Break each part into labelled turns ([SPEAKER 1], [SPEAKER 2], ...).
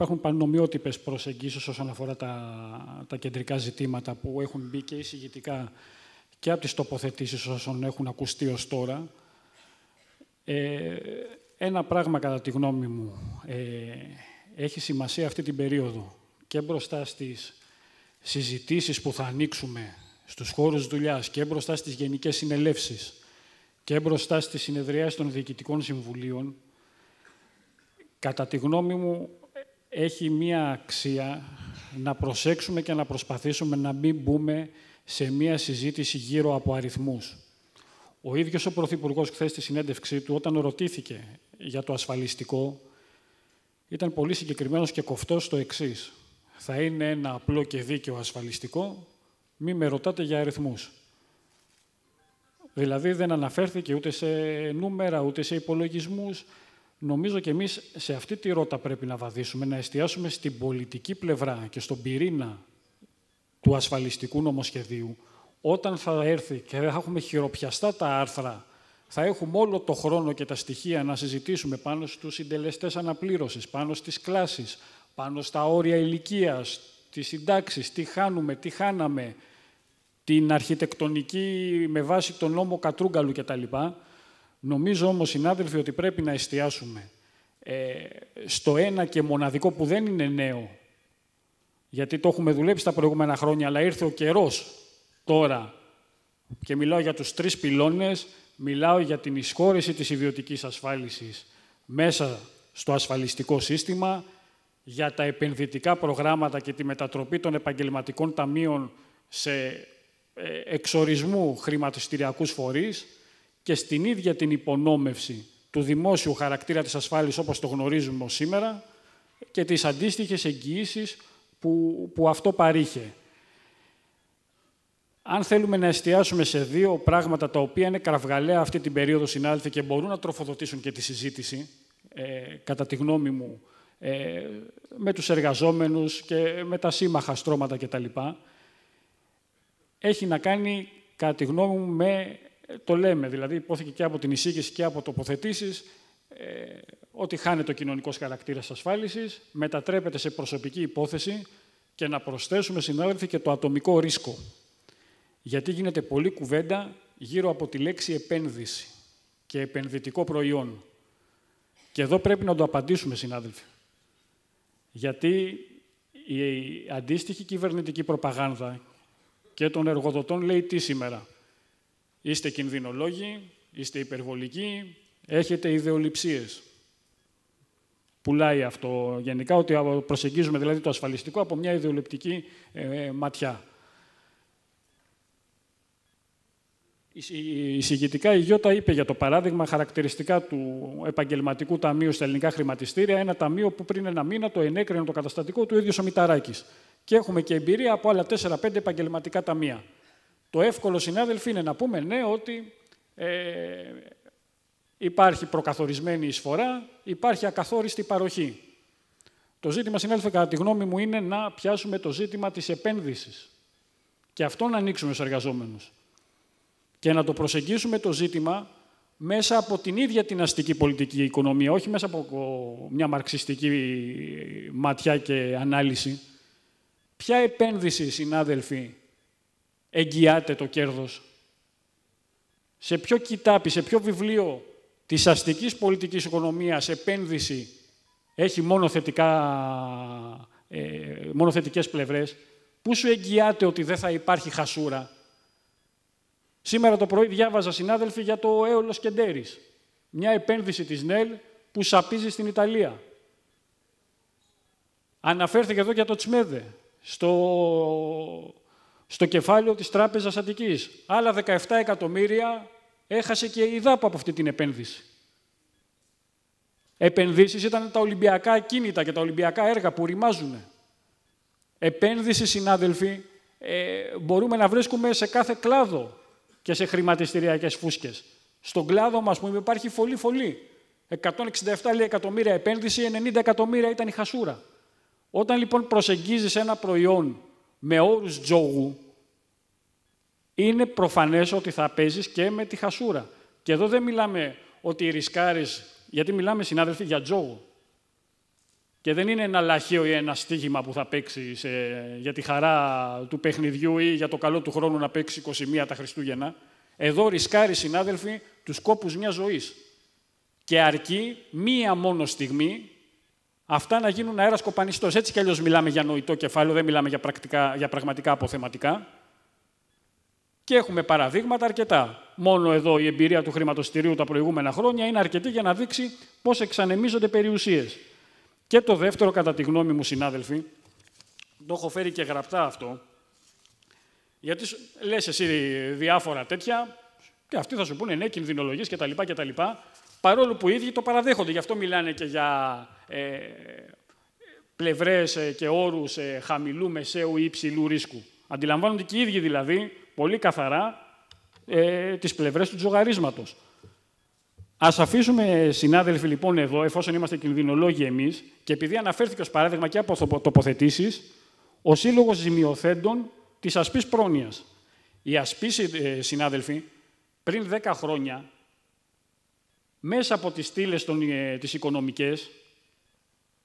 [SPEAKER 1] Υπάρχουν πανομοιότυπες προσεγγίσεις όσον αφορά τα, κεντρικά ζητήματα που έχουν μπει και εισηγητικά και από τις τοποθετήσεις όσων έχουν ακουστεί ως τώρα. Ε, ένα πράγμα, κατά τη γνώμη μου, ε, έχει σημασία αυτή την περίοδο και μπροστά στις συζητήσεις που θα ανοίξουμε στους χώρους δουλειάς και μπροστά στις γενικές συνελεύσεις και μπροστά στις συνεδριάσεις των διοικητικών συμβουλίων, κατά τη γνώμη μου, έχει μία αξία να προσέξουμε και να προσπαθήσουμε να μην μπούμε σε μία συζήτηση γύρω από αριθμούς. Ο ίδιος ο Πρωθυπουργός χθες στη συνέντευξή του, όταν ρωτήθηκε για το ασφαλιστικό, ήταν πολύ συγκεκριμένος και κοφτός στο εξής. Θα είναι ένα απλό και δίκαιο ασφαλιστικό, μη με ρωτάτε για αριθμούς. Δηλαδή δεν αναφέρθηκε ούτε σε νούμερα, ούτε σε υπολογισμούς, Νομίζω και εμείς σε αυτή τη ρότα πρέπει να βαδίσουμε, να εστιάσουμε στην πολιτική πλευρά και στον πυρήνα του ασφαλιστικού νομοσχεδίου. Όταν θα έρθει και θα έχουμε χειροπιαστά τα άρθρα, θα έχουμε όλο το χρόνο και τα στοιχεία να συζητήσουμε πάνω στους συντελεστές αναπλήρωσης, πάνω στις κλάσεις, πάνω στα όρια ηλικίας, τις συντάξεις, τι χάνουμε, τι χάναμε, την αρχιτεκτονική με βάση τον νόμο Κατρούγκαλου κτλ. Νομίζω όμως, συνάδελφοι, ότι πρέπει να εστιάσουμε ε, στο ένα και μοναδικό που δεν είναι νέο, γιατί το έχουμε δουλέψει τα προηγούμενα χρόνια, αλλά ήρθε ο καιρός τώρα και μιλάω για τους τρεις πυλώνες, μιλάω για την εισχώρηση της ιδιωτικής ασφάλισης μέσα στο ασφαλιστικό σύστημα, για τα επενδυτικά προγράμματα και τη μετατροπή των επαγγελματικών ταμείων σε ε, εξορισμού χρηματιστηριακούς φορείς, και στην ίδια την υπονόμευση του δημόσιου χαρακτήρα της ασφάλειας όπως το γνωρίζουμε σήμερα και τις αντίστοιχες εγγυήσεις που, που αυτό παρήχε. Αν θέλουμε να εστιάσουμε σε δύο πράγματα τα οποία είναι κραυγαλαία αυτή την περίοδο, συνάδελφοι, και μπορούν να τροφοδοτήσουν και τη συζήτηση, ε, κατά τη γνώμη μου, ε, με τους εργαζόμενους και με τα σύμμαχα στρώματα κτλ. Έχει να κάνει, κατά τη γνώμη μου, με το λέμε, δηλαδή υπόθηκε και από την εισήγηση και από τοποθετήσεις, ε, ότι χάνεται ο κοινωνικός χαρακτήρας ασφάλισης, μετατρέπεται σε προσωπική υπόθεση και να προσθέσουμε, συνάδελφοι, και το ατομικό ρίσκο. Γιατί γίνεται πολλή κουβέντα γύρω από τη λέξη επένδυση και επενδυτικό προϊόν. Και εδώ πρέπει να το απαντήσουμε, συνάδελφοι. Γιατί η αντίστοιχη κυβερνητική προπαγάνδα και των εργοδοτών λέει τι σήμερα – Είστε κινδυνολόγοι, είστε υπερβολικοί, έχετε ιδεολειψίες. Πουλάει αυτό γενικά, ότι προσεγγίζουμε δηλαδή το ασφαλιστικό από μια ιδεολειπτική ε, ε ματιά. Εισηγητικά η Γιώτα είπε για το παράδειγμα χαρακτηριστικά του επαγγελματικού ταμείου στα ελληνικά χρηματιστήρια, ένα ταμείο που πριν ένα μήνα το ενέκρινε το καταστατικό του ίδιου ο Και έχουμε και εμπειρία από άλλα 4-5 επαγγελματικά ταμεία. Το εύκολο, συνάδελφοι, είναι να πούμε ναι ότι ε, υπάρχει προκαθορισμένη εισφορά, υπάρχει ακαθόριστη παροχή. Το ζήτημα, συνάδελφε, κατά τη γνώμη μου, είναι να πιάσουμε το ζήτημα της επένδυσης. Και αυτό να ανοίξουμε στους εργαζόμενους. Και να το προσεγγίσουμε το ζήτημα μέσα από την ίδια την αστική πολιτική οικονομία, όχι μέσα από μια μαρξιστική ματιά και ανάλυση. Ποια επένδυση, συνάδελφοι, εγγυάται το κέρδος. Σε ποιο κοιτάπι, σε ποιο βιβλίο της αστικής πολιτικής οικονομίας επένδυση έχει μόνο, θετικά, ε, μόνο θετικές πλευρές, πού σου εγγυάται ότι δεν θα υπάρχει χασούρα. Σήμερα το πρωί διάβαζα, συνάδελφοι, για το έολος Κεντέρης. Μια επένδυση της ΝΕΛ που σαπίζει στην Ιταλία. Αναφέρθηκε εδώ για το Τσμέδε, στο στο κεφάλαιο της Τράπεζας Αττικής. Άλλα 17 εκατομμύρια έχασε και η ΔΑΠ από αυτή την επένδυση. Επενδύσεις ήταν τα Ολυμπιακά κίνητα και τα Ολυμπιακά έργα που ρημάζουν. Επένδυση, συνάδελφοι, ε, μπορούμε να βρίσκουμε σε κάθε κλάδο και σε χρηματιστηριακές φούσκες. Στον κλάδο μας που υπάρχει φωλή φωλή. 167 εκατομμύρια επένδυση, 90 εκατομμύρια ήταν η χασούρα. Όταν λοιπόν προσεγγίζεις ένα προϊόν με όρους τζόγου, είναι προφανές ότι θα παίζεις και με τη χασούρα. Και εδώ δεν μιλάμε ότι ρισκάρεις, γιατί μιλάμε συνάδελφοι για τζόγου. Και δεν είναι ένα λαχείο ή ένα στίγμα που θα παίξει για τη χαρά του παιχνιδιού ή για το καλό του χρόνου να παίξει 21 τα Χριστούγεννα. Εδώ ρισκάρεις, συνάδελφοι, τους κόπους μιας ζωής. Και αρκεί μία μόνο στιγμή αυτά να γίνουν αέρα κοπανιστό. Έτσι κι αλλιώς μιλάμε για νοητό κεφάλαιο, δεν μιλάμε για, πρακτικά, για πραγματικά αποθεματικά. Και έχουμε παραδείγματα αρκετά. Μόνο εδώ η εμπειρία του χρηματοστηρίου τα προηγούμενα χρόνια είναι αρκετή για να δείξει πώς εξανεμίζονται περιουσίες. Και το δεύτερο, κατά τη γνώμη μου, συνάδελφοι, το έχω φέρει και γραπτά αυτό. Γιατί λες εσύ διάφορα τέτοια, και αυτοί θα σου πούνε ναι, κινδυνολογίες Παρόλο που οι ίδιοι το παραδέχονται, γι' αυτό μιλάνε και για ε, πλευρές ε, και όρους ε, χαμηλού, μεσαίου ή υψηλού ρίσκου. Αντιλαμβάνονται και οι ίδιοι δηλαδή πολύ καθαρά ε, τις πλευρές του τζογαρίσματος. Ας αφήσουμε, συνάδελφοι, λοιπόν, εδώ, εφόσον είμαστε κινδυνολόγοι εμείς, και επειδή αναφέρθηκε ως παράδειγμα και από τοποθετήσεις, ο σύλλογος Ζημιοθέντων της Ασπής Πρόνοιας. Η Ασπή, ε, συνάδελφοι, πριν 10 χρόνια μέσα από τις στήλες των, ε, τις οικονομικές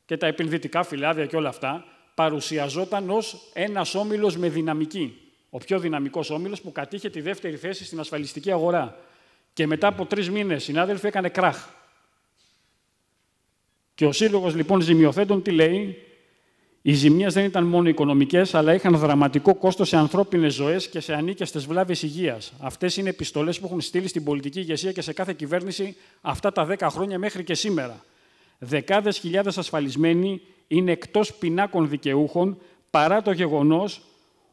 [SPEAKER 1] και τα επενδυτικά φυλάδια και όλα αυτά, παρουσιαζόταν ως ένας όμιλος με δυναμική. Ο πιο δυναμικός όμιλος που κατήχε τη δεύτερη θέση στην ασφαλιστική αγορά. Και μετά από τρεις μήνες, συνάδελφοι, έκανε κράχ. Και ο Σύλλογος λοιπόν ζημιοθέτων τι λέει, οι ζημιές δεν ήταν μόνο οικονομικές, αλλά είχαν δραματικό κόστος σε ανθρώπινες ζωές και σε ανίκαστε βλάβε υγείας. Αυτές είναι επιστολές που έχουν στείλει στην πολιτική ηγεσία και σε κάθε κυβέρνηση αυτά τα 10 χρόνια μέχρι και σήμερα. Δεκάδες χιλιάδες ασφαλισμένοι είναι εκτός πινάκων δικαιούχων παρά το γεγονός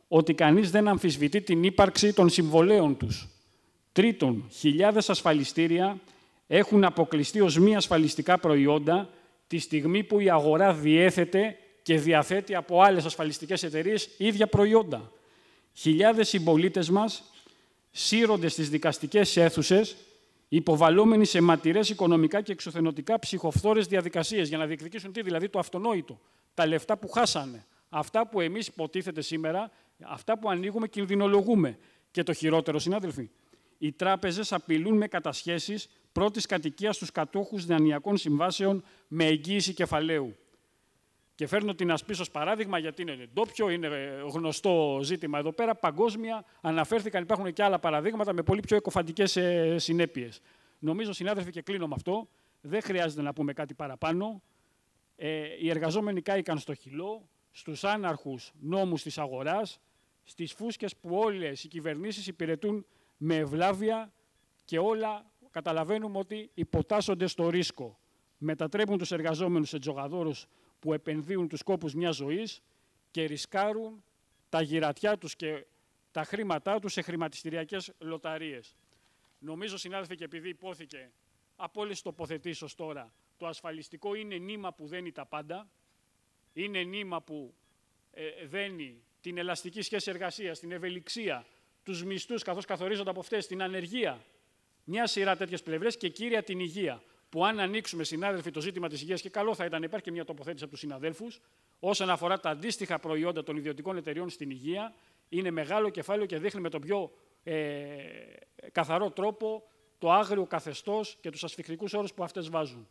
[SPEAKER 1] ότι κανείς δεν αμφισβητεί την ύπαρξη των συμβολέων τους. Τρίτον, χιλιάδες ασφαλιστήρια έχουν αποκλειστεί ως μη ασφαλιστικά προϊόντα τη στιγμή που η αγορά διέθεται και διαθέτει από άλλες ασφαλιστικές εταιρείες ίδια προϊόντα. Χιλιάδες συμπολίτες μας σύρονται στις δικαστικές αίθουσες, υποβαλλόμενοι σε ματηρές οικονομικά και εξωθενωτικά ψυχοφθόρες διαδικασίες για να διεκδικήσουν τι, δηλαδή το αυτονόητο, τα λεφτά που χάσανε. Αυτά που εμείς υποτίθεται σήμερα, αυτά που ανοίγουμε κινδυνολογούμε. Και το χειρότερο, συνάδελφοι, οι τράπεζες απειλούν με κατασχέσεις πρώτης κατοικίας στους κατόχους δανειακών συμβάσεων με εγγύηση κεφαλαίου. Και φέρνω την ασπίσω παράδειγμα, γιατί είναι ντόπιο, είναι γνωστό ζήτημα εδώ πέρα. Παγκόσμια αναφέρθηκαν, υπάρχουν και άλλα παραδείγματα με πολύ πιο εκοφαντικές ε, συνέπειες. Νομίζω, συνάδελφοι, και κλείνω με αυτό. Δεν χρειάζεται να πούμε κάτι παραπάνω. Ε, οι εργαζόμενοι κάηκαν στο χυλό, στους άναρχους νόμους της αγοράς, στις φούσκες που όλες οι κυβερνήσεις υπηρετούν με ευλάβεια και όλα καταλαβαίνουμε ότι υποτάσσονται στο ρίσκο. Μετατρέπουν τους εργαζόμενους σε τζογαδόρους που επενδύουν τους κόπους μιας ζωής και ρισκάρουν τα γυρατιά τους και τα χρήματά τους σε χρηματιστηριακές λοταρίες. Νομίζω, συνάδελφοι, και επειδή υπόθηκε από όλες τις τοποθετήσεις τώρα, το ασφαλιστικό είναι νήμα που δένει τα πάντα, είναι νήμα που ε, δένει την ελαστική σχέση εργασίας, την ευελιξία, τους μισθούς καθώς καθορίζονται από αυτές, την ανεργία, μια σειρά τέτοιες πλευρές και κύρια την υγεία που αν ανοίξουμε, συνάδελφοι, το ζήτημα της υγείας, και καλό θα ήταν να υπάρχει και μια τοποθέτηση από τους συναδέλφους, όσον αφορά τα αντίστοιχα προϊόντα των ιδιωτικών εταιριών στην υγεία, είναι μεγάλο κεφάλαιο και δείχνει με τον πιο ε, καθαρό τρόπο το άγριο καθεστώς και τους ασφιχτικού όρους που αυτές βάζουν.